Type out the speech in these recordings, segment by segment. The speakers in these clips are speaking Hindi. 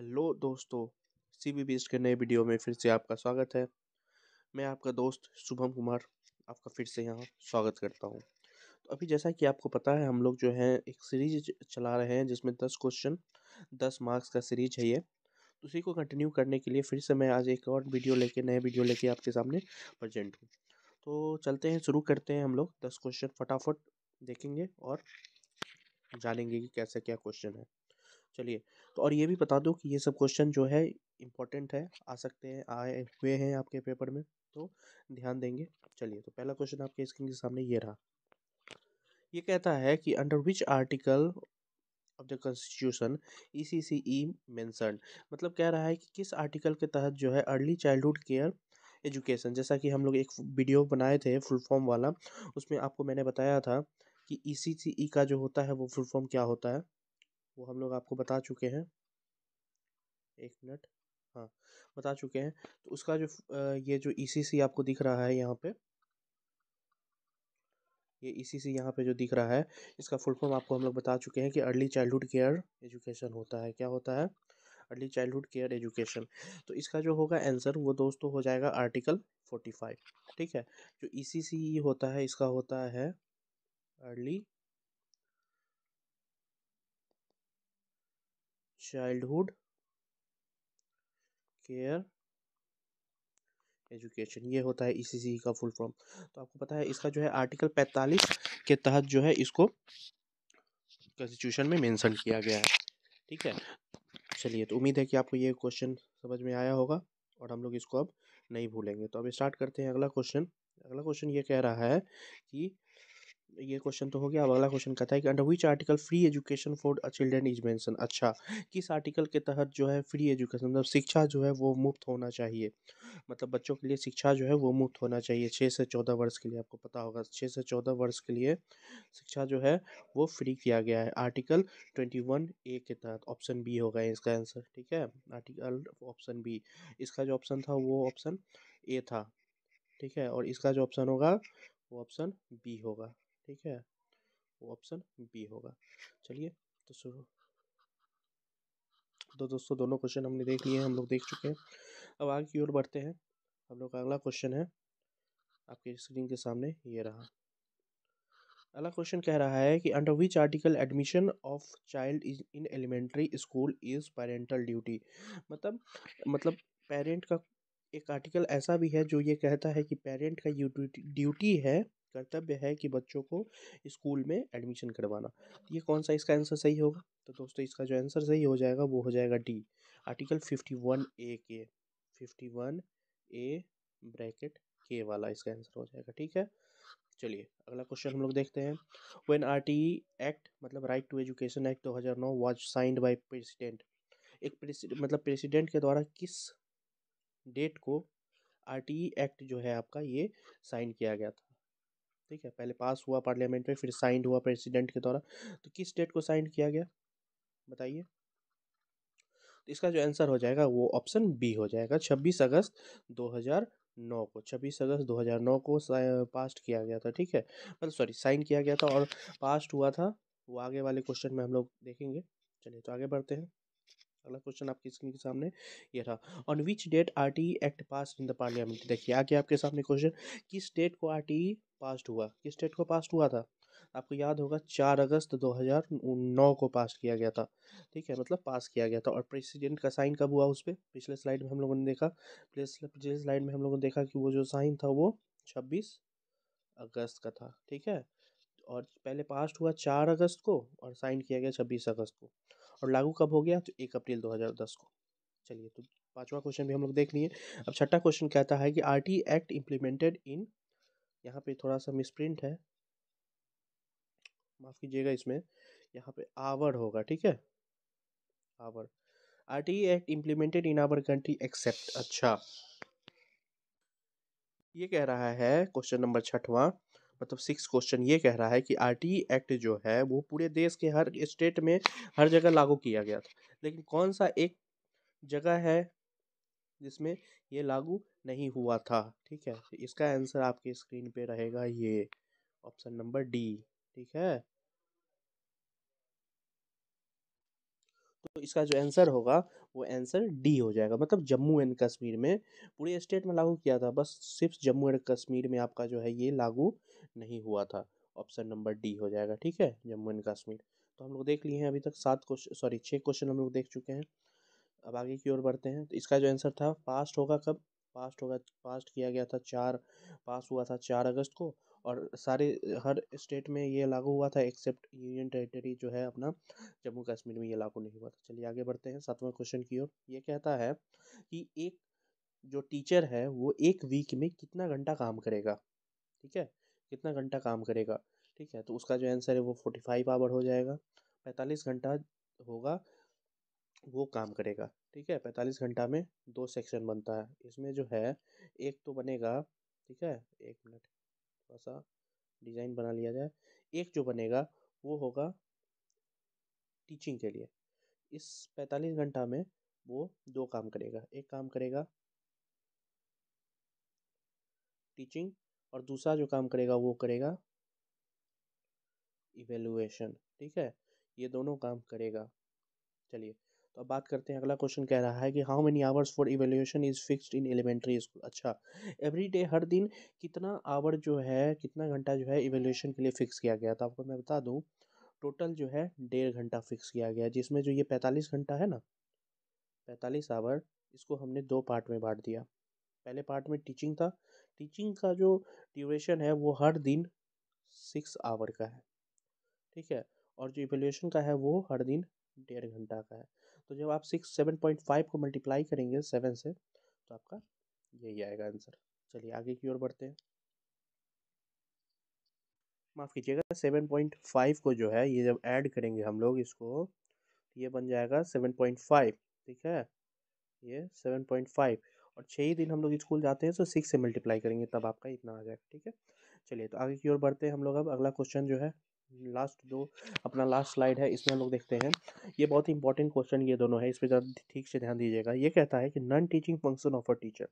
हेलो दोस्तों सी बी के नए वीडियो में फिर से आपका स्वागत है मैं आपका दोस्त शुभम कुमार आपका फिर से यहाँ स्वागत करता हूँ तो अभी जैसा कि आपको पता है हम लोग जो है एक सीरीज चला रहे हैं जिसमें दस क्वेश्चन दस मार्क्स का सीरीज है ये तो उसी को कंटिन्यू करने के लिए फिर से मैं आज एक और वीडियो लेके नए वीडियो लेके आपके सामने प्रजेंट हूँ तो चलते हैं शुरू करते हैं हम लोग दस क्वेश्चन फटाफट देखेंगे और जानेंगे कि कैसे क्या क्वेश्चन है चलिए तो और ये भी बता दो कि ये सब क्वेश्चन जो है इम्पोर्टेंट है आ सकते हैं आए हुए हैं आपके पेपर में तो ध्यान देंगे चलिए तो पहला क्वेश्चन आपके स्क्रीन के सामने ये रहा ये कहता है कि under which article of the constitution E C C E mention मतलब कह रहा है कि किस आर्टिकल के तहत जो है अर्ली चाइल्डहुड केयर एजुकेशन जैसा कि हम लोग एक वीडियो बनाए थे फुल फॉर्म वाला उसमें आपको मैंने बताया था कि ई सी सी ई का जो होता है वो फुल फॉर्म क्या होता है वो हम लोग आपको बता चुके हैं एक मिनट हाँ बता चुके हैं तो उसका जो ये जो ई e आपको दिख रहा है यहाँ पे ये ई सी सी यहाँ पर जो दिख रहा है इसका फुल फॉर्म आपको हम लोग बता चुके हैं कि अर्ली चाइल्डहुड केयर एजुकेशन होता है क्या होता है अर्ली चाइल्डहुड केयर एजुकेशन तो इसका जो होगा आंसर वो दोस्तों हो जाएगा आर्टिकल फोर्टी फाइव ठीक है जो ई सी सी होता है इसका होता है अर्ली चाइल्डहुड केयर एजुकेशन ये होता है ई का फुल फॉर्म तो आपको पता है इसका जो है आर्टिकल 45 के तहत जो है इसको कॉन्स्टिट्यूशन में मेंशन किया गया है ठीक है चलिए तो उम्मीद है कि आपको ये क्वेश्चन समझ में आया होगा और हम लोग इसको अब नहीं भूलेंगे तो अब स्टार्ट करते हैं अगला क्वेश्चन अगला क्वेश्चन ये कह रहा है कि ये क्वेश्चन तो हो गया अब अगला क्वेश्चन कहता है कि under which article free education for a children is mention अच्छा किस आर्टिकल के तहत जो है फ्री एजुकेशन मतलब शिक्षा जो है वो मुफ्त होना चाहिए मतलब बच्चों के लिए शिक्षा जो है वो मुफ्त होना चाहिए छः से चौदह वर्ष के लिए आपको पता होगा छः से चौदह वर्ष के लिए शिक्षा जो है वो फ्री किया गया है आर्टिकल ट्वेंटी वन ए के तहत ऑप्शन बी होगा इसका आंसर ठीक है आर्टिकल ऑप्शन बी इसका जो ऑप्शन था वो ऑप्शन ए था ठीक है और इसका जो ऑप्शन होगा वो ऑप्शन बी होगा ठीक है वो ऑप्शन बी होगा चलिए तो शुरू तो दोस्तों दोनों क्वेश्चन हमने देख लिए हम लोग देख चुके हैं अब आगे की ओर बढ़ते हैं हम लोग का अगला क्वेश्चन है आपके स्क्रीन के सामने ये रहा अगला क्वेश्चन कह रहा है कि under which article admission of child is in elementary school is parental duty मतलब मतलब पेरेंट का एक आर्टिकल ऐसा भी है जो ये कहता है कि पेरेंट का ड्यूटी है कर्तव्य है कि बच्चों को स्कूल में एडमिशन करवाना ये कौन सा इसका आंसर सही होगा तो दोस्तों इसका जो आंसर सही हो जाएगा वो हो जाएगा the article fifty one A के फिफ्टी वन ए ब्रैकेट के वाला इसका आंसर हो जाएगा ठीक है चलिए अगला क्वेश्चन हम लोग देखते हैं वेन आर टी एक्ट मतलब राइट टू एजुकेशन एक्ट दो हज़ार नौ वॉज साइंड बाई प्रेसिडेंट एक प्रेसिडेंट मतलब प्रेसिडेंट के द्वारा किस डेट को आर टी एक्ट जो है आपका ये साइन किया गया था ठीक है पहले पास हुआ पार्लियामेंट में फिर साइंड हुआ प्रेसिडेंट के द्वारा तो किस डेट को साइंड किया गया बताइए तो इसका जो आंसर हो जाएगा वो ऑप्शन बी हो जाएगा छब्बीस अगस्त दो को छब्बीस अगस्त दो को पास्ट किया गया था ठीक है मतलब सॉरी साइन किया गया था और पास्ट हुआ था वो आगे वाले क्वेश्चन में हम लोग देखेंगे चलिए तो आगे बढ़ते हैं अगला क्वेश्चन आपकी स्क्रीन के सामने ये रहा on which date R T act passed in the parliament देखिए आगे आपके सामने क्वेश्चन किस डेट को आर टी पास हुआ किस डेट को पास हुआ था आपको याद होगा चार अगस्त 2009 को पास किया गया था ठीक है मतलब पास किया गया था और प्रेसिडेंट का साइन कब हुआ उस पर पिछले स्लाइड में हम लोगों ने देखा पिछले स्लाइड में हम लोगों ने देखा कि वो जो साइन था वो छब्बीस अगस्त का था ठीक है और पहले पास हुआ चार अगस्त को और साइन किया गया छब्बीस अगस्त को और लागू कब हो गया तो एक अप्रैल 2010 को चलिए तो पांचवा क्वेश्चन भी हम लोग देख लिए अब छठा क्वेश्चन कहता है कि आर एक्ट इम्प्लीमेंटेड इन यहाँ पे थोड़ा सा मिसप्रिंट है माफ़ कीजिएगा इसमें यहाँ पे आवर होगा ठीक है our R T act implemented in our country except अच्छा ये कह रहा है क्वेश्चन नंबर छठवा मतलब सिक्स क्वेश्चन ये कह रहा है कि आर एक्ट e जो है वो पूरे देश के हर स्टेट में हर जगह लागू किया गया था लेकिन कौन सा एक जगह है जिसमें ये लागू नहीं हुआ था ठीक है तो इसका आंसर आपके स्क्रीन पे रहेगा ये ऑप्शन नंबर डी ठीक है तो इसका जो आंसर होगा वो आंसर डी हो जाएगा मतलब जम्मू एंड कश्मीर में पूरे स्टेट में लागू किया था बस सिर्फ जम्मू एंड कश्मीर में आपका जो है ये लागू नहीं हुआ था ऑप्शन नंबर डी हो जाएगा ठीक है जम्मू एंड कश्मीर तो हम लोग देख लिए हैं अभी तक सात क्वेश्चन सॉरी छः क्वेश्चन हम लोग देख चुके हैं अब आगे की ओर बढ़ते हैं तो इसका जो आंसर था पास्ट होगा कब पास्ट होगा पास्ट किया गया था चार पास हुआ था चार अगस्त को और सारे हर स्टेट में ये लागू हुआ था एक्सेप्ट यूनियन टेरिटरी जो है अपना जम्मू कश्मीर में ये लागू नहीं हुआ था चलिए आगे बढ़ते हैं सातवां क्वेश्चन की ओर ये कहता है कि एक जो टीचर है वो एक वीक में कितना घंटा काम करेगा ठीक है कितना घंटा काम करेगा ठीक है तो उसका जो आंसर है वो फोर्टी फाइव आवर हो जाएगा पैंतालीस घंटा होगा वो काम करेगा ठीक है पैंतालीस घंटा में दो सेक्शन बनता है इसमें जो है एक तो बनेगा ठीक है एक मिनट थोड़ा सा डिज़ाइन बना लिया जाए एक जो बनेगा वो होगा टीचिंग के लिए इस पैंतालीस घंटा में वो दो काम करेगा एक काम करेगा टीचिंग और दूसरा जो काम करेगा वो करेगा इवेलुएशन ठीक है ये दोनों काम करेगा चलिए तो अब बात करते हैं अगला क्वेश्चन कह रहा है कि how many hours for evaluation is fixed in elementary school अच्छा एवरी डे हर दिन कितना आवर जो है कितना घंटा जो है इवेल्यूशन के लिए फिक्स किया गया तो आपको मैं बता दूँ टोटल जो है डेढ़ घंटा फिक्स किया गया जिसमें जो ये पैंतालीस घंटा है ना पैंतालीस आवर इसको हमने दो पार्ट में बांट दिया पहले पार्ट में टीचिंग था टीचिंग का जो ड्यूरेशन है वो हर दिन सिक्स आवर का है ठीक है और जो इवेल्यूशन का है वो हर दिन डेढ़ घंटा का है तो जब आप सिक्स सेवन पॉइंट फाइव को मल्टीप्लाई करेंगे सेवन से तो आपका यही आएगा आंसर चलिए आगे की ओर बढ़ते हैं माफ़ कीजिएगा सेवन पॉइंट फाइव को जो है ये जब ऐड करेंगे हम लोग इसको तो ये बन जाएगा सेवन पॉइंट फाइव ठीक है ये सेवन पॉइंट फाइव और छः ही दिन हम लोग स्कूल जाते हैं तो सिक्स से मल्टीप्लाई करेंगे तब आपका इतना आ जाएगा ठीक है चलिए तो आगे की ओर बढ़ते हैं हम लोग अब अगला क्वेश्चन जो है लास्ट दो अपना लास्ट स्लाइड है इसमें हम लोग देखते हैं ये बहुत ही इंपॉर्टेंट क्वेश्चन ये दोनों है इस पर ठीक से ध्यान दीजिएगा ये कहता है कि non teaching function of a teacher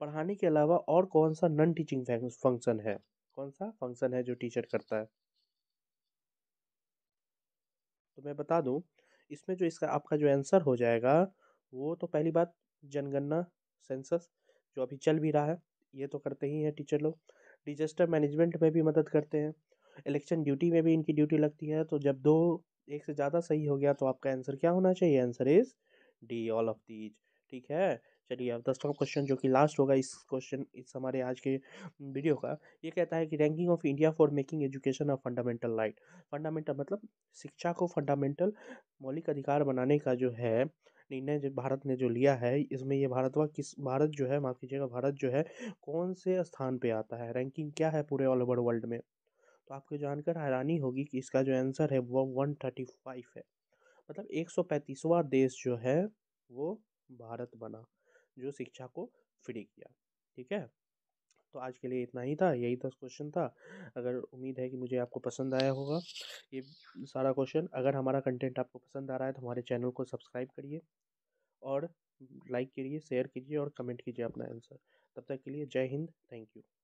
पढ़ाने के अलावा और कौन सा नॉन टीचिंग फंक्शन है कौन सा फंक्शन है जो टीचर करता है तो मैं बता दूं इसमें जो इसका आपका जो आंसर हो जाएगा वो तो पहली बात जनगणना सेंसस जो अभी चल भी रहा है ये तो करते ही हैं टीचर लोग डिजास्टर मैनेजमेंट में भी मदद करते हैं इलेक्शन ड्यूटी में भी इनकी ड्यूटी लगती है तो जब दो एक से ज़्यादा सही हो गया तो आपका आंसर क्या होना चाहिए answer is D all of these ठीक है चलिए अब दसवा क्वेश्चन जो कि लास्ट होगा इस क्वेश्चन इस हमारे आज के वीडियो का ये कहता है कि ranking of India for making education a fundamental right fundamental मतलब शिक्षा को फंडामेंटल मौलिक अधिकार बनाने का जो है निर्णय जो भारत ने जो लिया है इसमें ये वह किस भारत जो है माफ़ कीजिएगा भारत जो है कौन से स्थान पे आता है रैंकिंग क्या है पूरे ऑल ओवर वर्ल्ड में तो आपको जानकर हैरानी होगी कि इसका जो आंसर है वो वन थर्टी फाइव है मतलब एक सौ पैंतीसवा देश जो है वो भारत बना जो शिक्षा को फ्री किया ठीक है तो आज के लिए इतना ही था यही दस क्वेश्चन था अगर उम्मीद है कि मुझे आपको पसंद आया होगा ये सारा क्वेश्चन अगर हमारा कंटेंट आपको पसंद आ रहा है तो हमारे चैनल को सब्सक्राइब करिए और लाइक करिए शेयर कीजिए और कमेंट कीजिए अपना आंसर तब तक के लिए जय हिंद थैंक यू